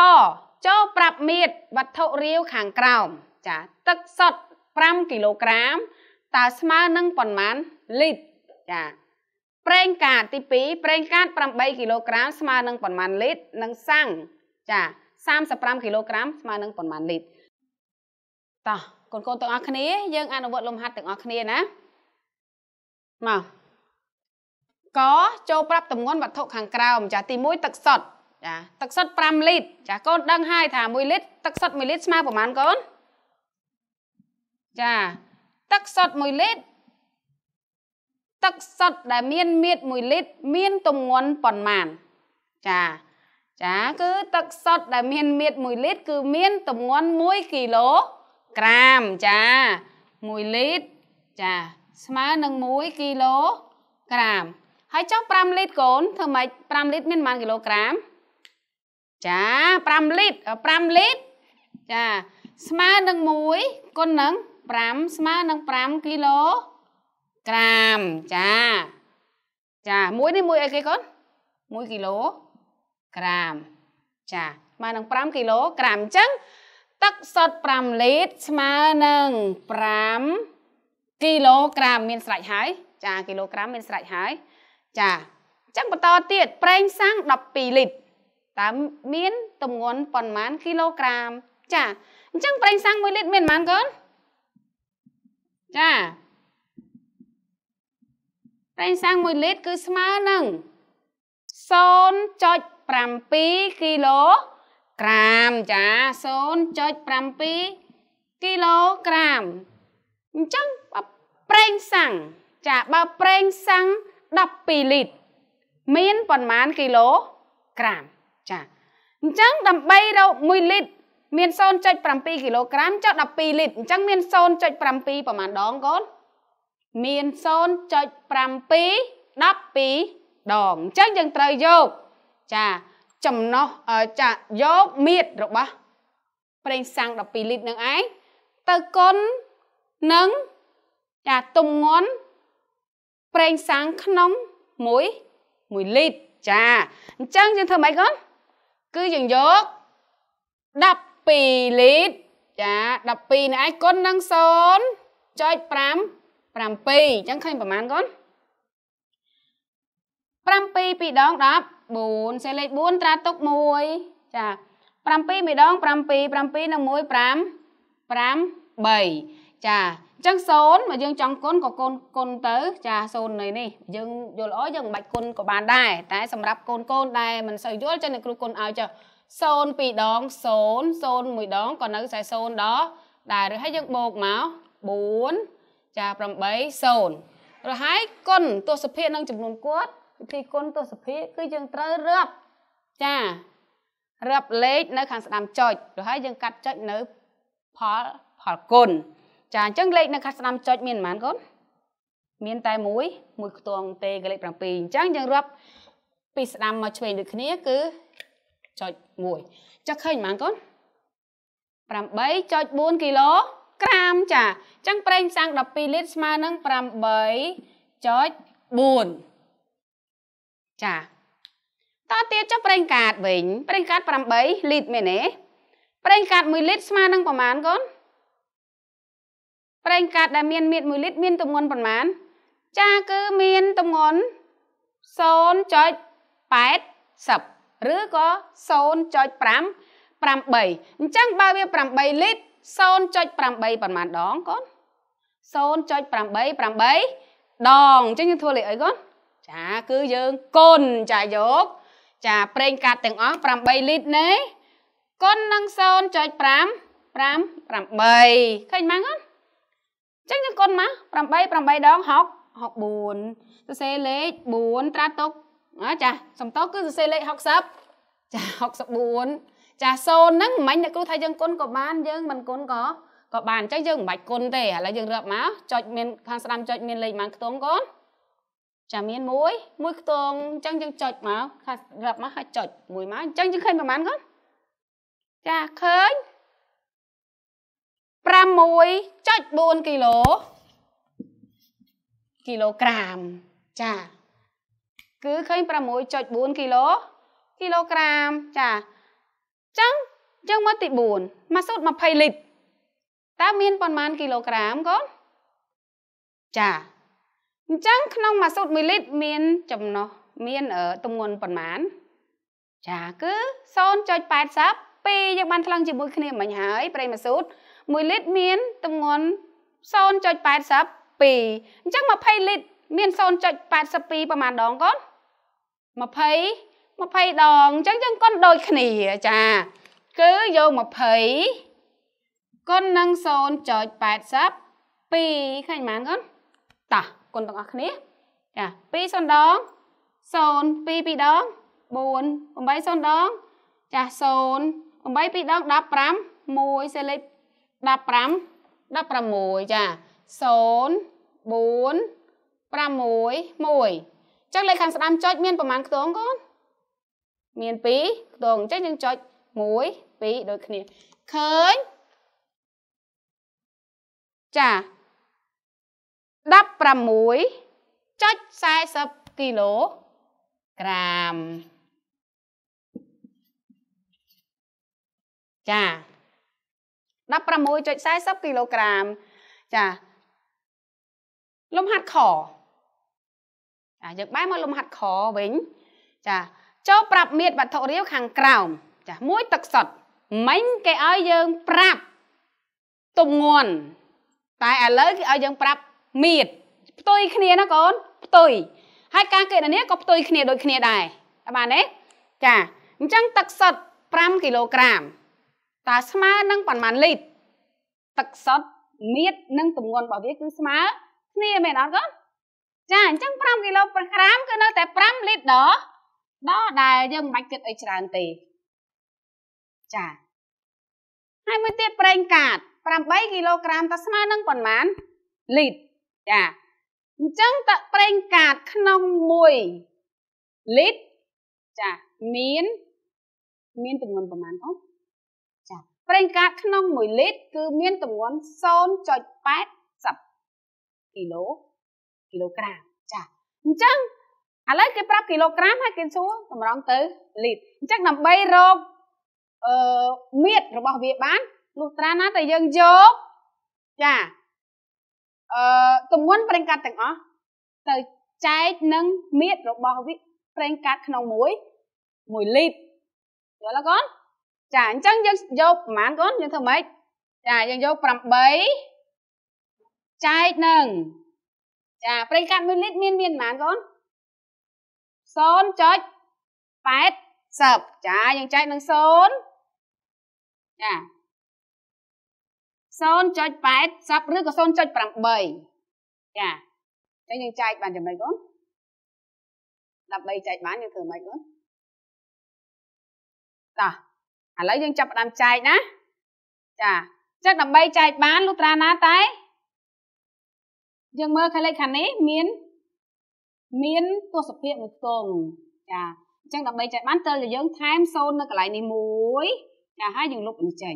ចូលប្រាប់មៀតវត្ថុរាវខាងក្រោមចាទឹកសុទ្ធ5គីឡូក្រាមតើស្មើនឹងប៉ុន្មានលីត្រចាប្រេងកាតទី2ប្រេងកាត8គីឡូក្រាមស្មើនឹងប៉ុន្មានលីត្រនិងសាំងចា35គីឡូក្រាមស្មើនឹងប៉ុន្មានលីត្រតោះកូនកូនទាំងអស់គ្នាយើង អនុវត្តលំហាត់ទាំងអស់គ្នាណាមកកចូលប្រាប់តម្ងន់វត្ថុខាងក្រោមចាស់ទី1ទឹកសុទ្ធចា ទឹកសុទ្ធ5លីត្រចាកូនដឹងហើយថា1លីត្រទឹកសុទ្ធ1លីត្រស្មើប្រមាណកូនចាទឹកសុទ្ធ1លីត្រទឹកសុទ្ធដែលមានមាត្រ1លីត្រមានតម្ងន់ប៉ុន្មាន ចា ចាគឺទឹកសុទ្ធដែលមានមាត្រ1លីត្រគឺមានតម្ងន់1គីឡូក្រាមចា1លីត្រចា ស្មើនឹង1គីឡូក្រាមហើយចុះ5លីត្រកូនធ្វើម៉េច5លីត្រមានប៉ុន្មានគីឡូក្រាមចា5លីត្រ5លីត្រចា ស្មើនឹង1គុណនឹង5ស្មើនឹង5គីឡូក្រាមចាចាមួយនេះមួយអីគេកូន1គីឡូក្រាមចាស្មើនឹង5គីឡូក្រាមអញ្ចឹង ទឹកសុទ្ធ5លីត្រស្មើនឹង5គីឡូក្រាមមានស្រេចហើយចាគីឡូក្រាមមានស្រេចហើយចាអញ្ចឹងបន្តទៀតប្រេងសាំង12លីត្រតើមានទម្ងន់ប៉ុន្មានគីឡូក្រាមចាអញ្ចឹងប្រេងសាំង1លីត្រមានប៉ុន្មានកូនចាប្រេងសាំង1លីត្រគឺស្មើនឹង0.7គីឡូក្រាមចា0.7គីឡូក្រាមអញ្ចឹងប្រេងសាំងចាបើប្រេងសាំង12លីត្រមានប្រមាណគីឡូក្រាមចាអញ្ចឹងដើម្បីរក1លីត្រមាន0.7គីឡូក្រាមចុះ12លីត្រអញ្ចឹងមាន0.7ប្រមាណដងកូនមាន0.7 12ដងអញ្ចឹងយើងត្រូវយកចាចំណោះចាយកមៀតរបស់ប្រេងសាំង12លីត្រនឹងឯងទៅគុណនឹងចាទំងន់ប្រេងសាំងក្នុង1 1លីត្រចាអញ្ចឹងយើងធ្វើម៉េចកូនគឺយើងយក12លីត្រចា12នេះឯងគុណនឹង0.5 7អញ្ចឹងឃើញប្រមាណកូន7ពីរដង10 4សេលេខ4ត្រាទុក1ចា7ម្ដង7 7និង1 5 5 3ចាចឹងសូនមកយើងចង់គុណក៏គុណគុណទៅ ចាសូននៃនេះយើងយល់ល្អយើងមិនបាច់គុណក៏បានដែរតែសម្រាប់កូនកូនដែលមិនសូវយល់ចឹងអ្នកគ្រូគុណឲ្យចុះ0 2ដង0 0 1ដងក៏នៅតែ0ដល់ដែរឬហើយយើងបូកមក4ចា8 0រហ័យគុណទស្សភានឹងចំនួនគាត់វិធីគុណទស្សភាគឺយើងត្រូវរាប់ចារាប់លេខនៅខាងស្ដាំចុចរហ័យយើងកាត់ចុចនៅផលផលគុណចាអញ្ចឹងលេខនៅខាងស្ដាំចុចមានប៉ុន្មានកូនមានតែមួយមួយខ្ទង់ទេគឺលេខ7អញ្ចឹងយើងរាប់ពីស្ដាំមកឆ្វេងដូចគ្នាគឺចុច1ចុះឃើញប៉ុន្មានកូន8.4គីឡូក្រាមចាអញ្ចឹងប្រេងសាំង12លីត្រស្មើនឹង8.4ចាតទៀតចុះប្រេងកាតវិញប្រេងកាត8លីត្រមែនទេប្រេងកាត1លីត្រស្មើនឹងប្រមាណកូន1ប្រេងកាតដែលមានមាត្រ1លីត្រមានទម្ងន់ប៉ុន្មានចាគឺមានទម្ងន់0.80ឬក៏0.5 8អញ្ចឹងបើវា8លីត្រ0.8ប៉ុន្មានដងកូន0.88ដងអញ្ចឹងយើងធ្វើលេខអីកូនចាគឺយើងគុណចាយក ចាប្រេងកាតទាំងអស់8លីត្រនេះគុណនឹង0.5 5 8ឃើញម៉ាំងអត់ចឹងយើងគុណមក8 8ដង6 64សរសេរលេខ4ត្រាទុកអើចាសំតោគឺសរសេរលេខ60ចា64ចា0ហ្នឹងមិនអ្នកគ្រូថាយើងគុណក៏បាន យើងមិនគុណក៏ក៏បានអញ្ចឹងយើងមិនបាច់គុណទេឥឡូវយើងរាប់មកចុចមាន ខាងស្ដាំចុចមានលេខប៉ុន្មានខ្ទង់កូនចាមាន1 1ខ្ទង់អញ្ចឹងយើងចុចមកខាងរាប់មកហើយចុច1មកអញ្ចឹងយើងឃើញប៉ុន្មានកូនចាឃើញ6.4គីឡូគីឡូក្រាមចាគឺឃើញ6.4គីឡូគីឡូក្រាមចាអញ្ចឹងយើងមើលទី4មកសូត្រ20លីត្រតើមានប៉ុន្មានគីឡូក្រាមកូនចាអញ្ចឹងក្នុងមួយសូត្រ1លីត្រមាន ចំណុះមានទម្ងន់ប៉ុន្មានចាគឺ0.82យើងបានថ្លឹងជាមួយគ្នាមិញហើយប្រេងមួយសូត្រ1លីត្រមានទម្ងន់0.82អញ្ចឹង20លីត្រមាន0.82ប្រហែលដងកូន20 20ដងអញ្ចឹងយើងគុណដូចគ្នាចា គឺយក20គុណនឹង0.82ឃើញម៉ានកូនតោះគុណទាំងអស់គ្នាចា2 0ដង0 2 2ដង4 8 0ដង ចា0 8 2ដង15 1សេលេខ15 16ចា0 4 6 1ចឹងលេខខាងស្ដាំចុចមានប្រមាណខ្ទង់កូនមាន2ខ្ទង់ចឹងយើងចុច1 2ដូចគ្នា ឃើញចា16.40គីឡូក្រាម ចា16.40គីឡូក្រាមចាលំហាត់ខអាយើងបែរមកលំហាត់ខវិញ ចា ចូល ប្រាប់មៀតវត្ថុរាវខាងក្រោម ចាមួយ ទឹកសុទ្ធមិញគេឲ្យយើង ប្រាប់ទំងន់តែឥឡូវគេឲ្យយើង ប្រាប់មៀតផ្ទុយគ្នាណាកូនផ្ទុយហើយការកេតនាក៏ផ្ទុយគ្នាដូចគ្នាដែរបានទេចាអញ្ចឹងទឹកសុទ្ធ5គីឡូក្រាមតើស្មើនឹងប៉ុន្មានលីត្រទឹកសុទ្ធមៀតនិងទម្ងន់របស់វាគឺស្មើគ្នាមែនអត់កូនចាអញ្ចឹង5គីឡូក្រាមគឺនៅតែ5លីត្រដដល់ដែលយើងមិនបាច់គិតអីច្រើនទេចា ហើយមួយទៀតប្រេងកាត8គីឡូក្រាមតើស្មើនឹងប៉ុន្មានលីត្រចាអញ្ចឹងតើប្រេងកាតក្នុង1លីត្រចាមាន មានទម្ងន់ប្រមាណអូនប្រេងកាតក្នុង1លីត្រគឺ មានទម្ងន់0.80គីឡូគីឡូក្រាមចាអញ្ចឹងឥឡូវគេប្រាប់គីឡូក្រាម ហើយគេសួរតម្រង់ទៅ លីត្រអញ្ចឹងដើម្បីរកអឺមៀតរបស់វាបានលុះត្រាណាតែយើងយកចាអឺទម្ងន់ប្រេងកាតទាំងអស់ទៅចែកនឹងមៀតរបស់វាប្រេងកាតក្នុងមួយ1លីត្រយល់ទេកូនចាអញ្ចឹងយើងយក ប្រមាណកូនយើងធ្វើម៉េចចាយើងយក8ចែកនឹងចាប្រេងកាត់1លីត្រមាន មានប្រមាណកូន0.80ចាយើងចែកនឹង0ចា0.80ឬក៏0.8ចាតែយើងចែកបានយ៉ាងម៉េចកូន13ចែកបានយើងធ្វើម៉េចកូនតោះឥឡូវយើងចាប់ផ្ដើមចែកណា ចាចឹងដើម្បីចែកបានលុះត្រាណាតែយើងមើលខាងលេខខាងនេះមាន មានទស្សភាពមួយទងចាអញ្ចឹងដើម្បីចែកបានត្រូវតែយើង ថែមសូន្យនៅកន្លែងនេះមួយចាហើយយើងលុបនេះចេញ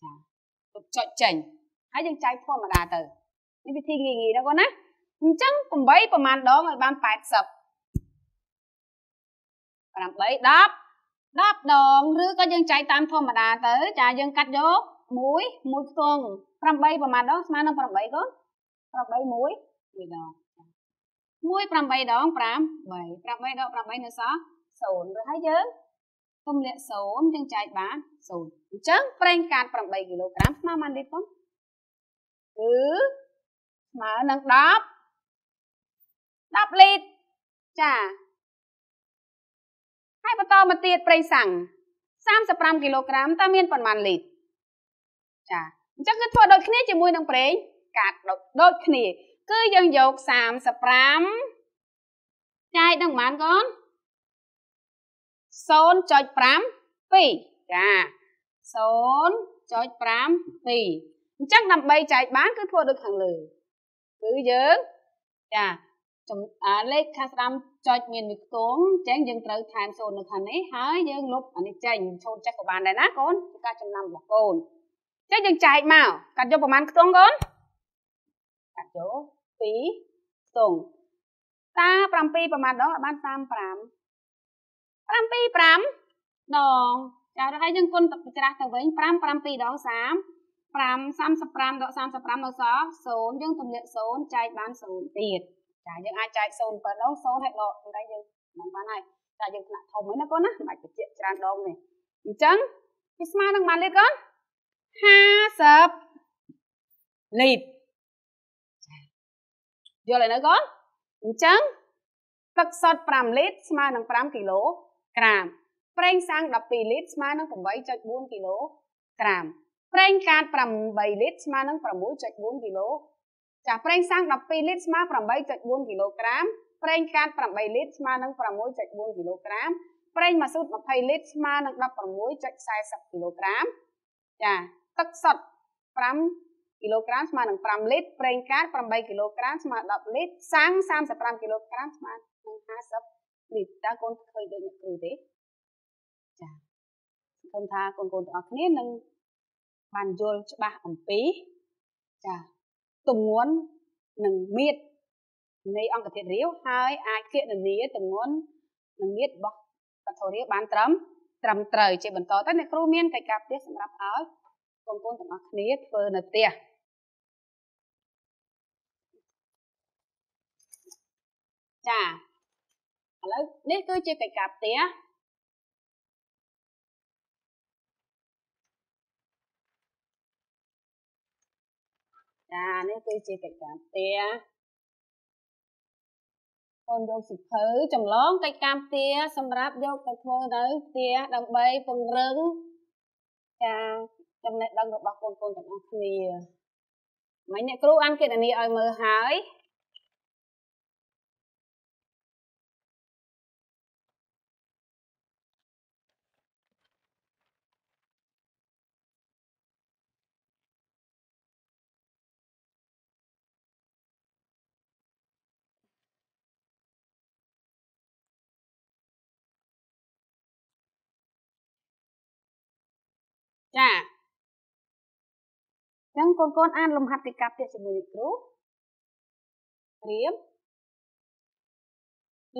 ចាលុបចុចចេញហើយយើងចែកធម្មតាទៅនេះវិធីងាយងាយណាគាត់ណាអញ្ចឹង8ប្រហែលដងឲ្យបាន80 8 10 10ដងឬក៏យើងចែកតាមធម្មតាទៅ ចាយើងកាត់យក1 1ផ្ទង់8ប្រហែលដងស្មើនឹង8កូន8 1 1ដង1 8ដង5 8 8ដង8នៅសល់0រួចហើយយើងគុំលាក់0យើងចែកបាន0អញ្ចឹងប្រេងកាត8គីឡូក្រាមស្មើបានទេកូនគឺស្មើនឹង10 10លីត្រចាហើយបន្តមកទៀតប្រៃសាំង35គីឡូក្រាមតើមានប៉ុន្មានលីត្រចាអញ្ចឹងគឺធ្វើដូចគ្នា ជាមួយនឹងប្រេងកាតដូចដូចគ្នាគឺយើងយក35ចែកនឹងប៉ុន្មានកូន0.52ចា0.52អញ្ចឹងដើម្បីចែកបាន គឺធ្វើដូចខាងលើ គឺយើងចាលេខខាងស្ដាំចុចមានមួយខ្ទង់អញ្ចឹងយើងត្រូវថែមសូន្យនៅខាងនេះហើយយើងលុបអានេះចេញឈូតចេះក៏បានដែរណាកូនគឺការចំណាំរបស់កូនអញ្ចឹងយើងចែកមកកាត់យកប្រហែលខ្ទង់កូនកាត់យក2ខ្ទង់តា7ប្រហែលដងបាន35 75ដង ចាហើយយើងគុណទឹកច្រាស់ទៅវិញ5 7ដង30 5 35ដក35នៅសល់0យើងទម្លាក់0ចែកបាន0ទៀតចាយើងអាចចែក0ប៉ុណ្ណឹង0ហើយដកអញ្ចឹងយើងនឹងបានហើយតែយើងថ្នាក់ធំហ្នឹងណាកូនណាមិនអាចបញ្ជាក់ច្រើនដងនេះអញ្ចឹងវាស្មើនឹងបានលីត្រកូន50លីត្រយល់ហើយនៅកូនអញ្ចឹងទឹកសុទ្ធ5លីត្រស្មើនឹង5គីឡូក្រាមប្រេងសាំង12លីត្រស្មើនឹង8.4គីឡូក្រាម ប្រេងកាត8លីត្រស្មើនឹង6.4គីឡូចាប្រេងសាំង12លីត្រស្មើ8.4គីឡូក្រាមប្រេងកាត8លីត្រស្មើនឹង6.4គីឡូក្រាមប្រេងម៉ាស៊ូត20លីត្រស្មើនឹង16.40គីឡូក្រាមចាទឹកសុទ្ធ5គីឡូក្រាមស្មើនឹង5លីត្រប្រេងកាត8គីឡូក្រាមស្មើ10លីត្រសាំង35គីឡូក្រាមស្មើនឹង50លីត្រតើកូនឃើញដូចអ្នកគ្រូទេចាខ្ញុំថាកូនកូនទាំងអស់គ្នានឹងបានយល់ច្បាស់អំពីចាទម្ងន់និងមៀតនៃអង្គធាតុរាវហើយអាចគណនាទម្ងន់និងមៀតរបស់វត្ថុរាវបានត្រឹមត្រឹមត្រូវជាបន្តទៅអ្នកគ្រូមានកិច្ចការផ្ទះសម្រាប់ឲ្យបងប្អូនទាំងអស់គ្នាធ្វើនៅផ្ទះចាឥឡូវនេះគឺជាកិច្ចការផ្ទះការនេះគឺជាកិច្ចការផ្ទះកូនយកសិភៅចម្លងកិច្ចការផ្ទះសម្រាប់យកទៅធ្វើនៅផ្ទះដើម្បីពង្រឹងការចំណេះដឹងរបស់កូនកូនទាំងអស់គ្នាមិនអ្នកគ្រូអានគណនីឲ្យមើលហើយចឹងកូនកូនអានលំហាត់ទីកាផ្ទះជាមួយលោកគ្រូរៀប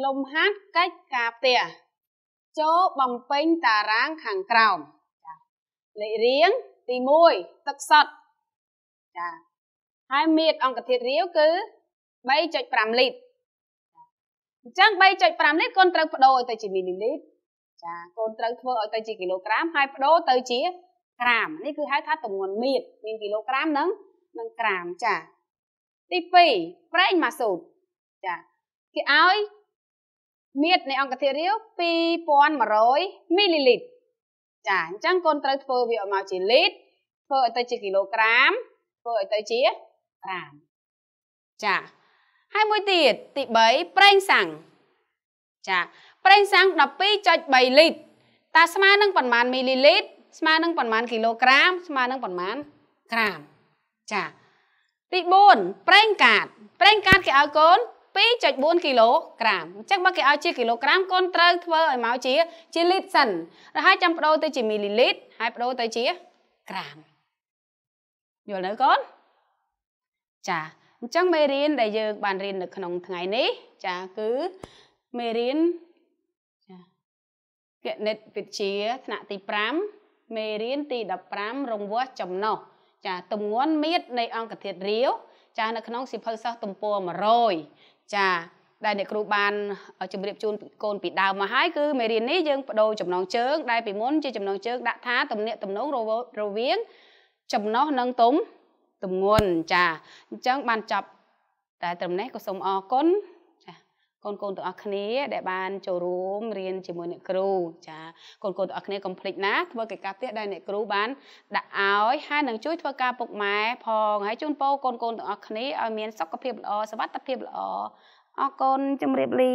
លំហាត់កិច្ចការផ្ទះចូលបំពេញតារាងខាងក្រោមចាលេខរៀងទី1ទឹកសុទ្ធចាហើយមាត្រអង្គធាតុរាវគឺ3.5លីត្រអញ្ចឹង3.5លីត្រកូនត្រូវបដូរឲ្យទៅជាមីលីលីត្រចាកូនត្រូវធ្វើឲ្យទៅជាគីឡូក្រាម ហើយបដូរទៅជាក្រាមនេះគឺហៅថាទម្ងន់មៀតមានគីឡូក្រាមនិងនិងក្រាមចាទី2ប្រេងម៉ាស៊ូតចាគេឲ្យមៀតនៃអង្គធារាវ2100មីលីលីត្រចាអញ្ចឹងកូនត្រូវធ្វើវាឲ្យមកជាលីត្រធ្វើឲ្យទៅជាគីឡូក្រាមធ្វើឲ្យទៅជាក្រាម ចាហើយមួយទៀតទី3ប្រេងសាំងចាប្រេងសាំង12.3លីត្រតើស្មើនឹងប៉ុន្មានមីលីលីត្រស្មើនឹងប្រមាណគីឡូក្រាមស្មើនឹងប្រមាណក្រាមចាទី4ប្រេងកាតប្រេងកាតគេឲ្យកូន2.4គីឡូក្រាមអញ្ចឹងបើគេឲ្យជាគីឡូក្រាមកូនត្រូវធ្វើឲ្យមកជាជាលីត្រសិនរហូតចាំបដូរទៅជាមីលីលីត្រហើយបដូរទៅជាក្រាមយល់នៅកូនចាអញ្ចឹងមេរៀនដែលយើងបានរៀននៅក្នុងថ្ងៃនេះ ចាគឺមេរៀនចាគណិតវិទ្យាថ្នាក់ទី5មេរៀនទី15រង្វាស់ចំណុះចាទំនួនមៀតនៃអង្គធាតរាវចា នៅក្នុងសិភៅសិស្សទំព័រ100ចាដែលអ្នកគ្រូបានជម្រាបជូនកូនពីដើមមកហើយគឺមេរៀននេះយើងបដូរចំណងជើងដែលពីមុនជាចំណងជើងដាក់ថាទំនាក់ទំនងរវាងចំណុះនិងទំទំងន់ចាអញ្ចឹងបានចប់តែត្រឹមនេះក៏សូមអរគុណកូនកូនទាំងអស់គ្នា ដែលបានចូលរួមរៀនជាមួយអ្នកគ្រូចាកូនកូនទាំងអស់គ្នាកុំភ្លេចណាធ្វើកិច្ចការផ្ទះដែលអ្នកគ្រូបានដាក់ឲ្យហើយនឹងជួយធ្វើការពុកម៉ែផងហើយជូនពរកូនកូនទាំងអស់គ្នាឲ្យមានសុខភាពល្អសុវត្ថិភាពល្អអរគុណជំរាបលា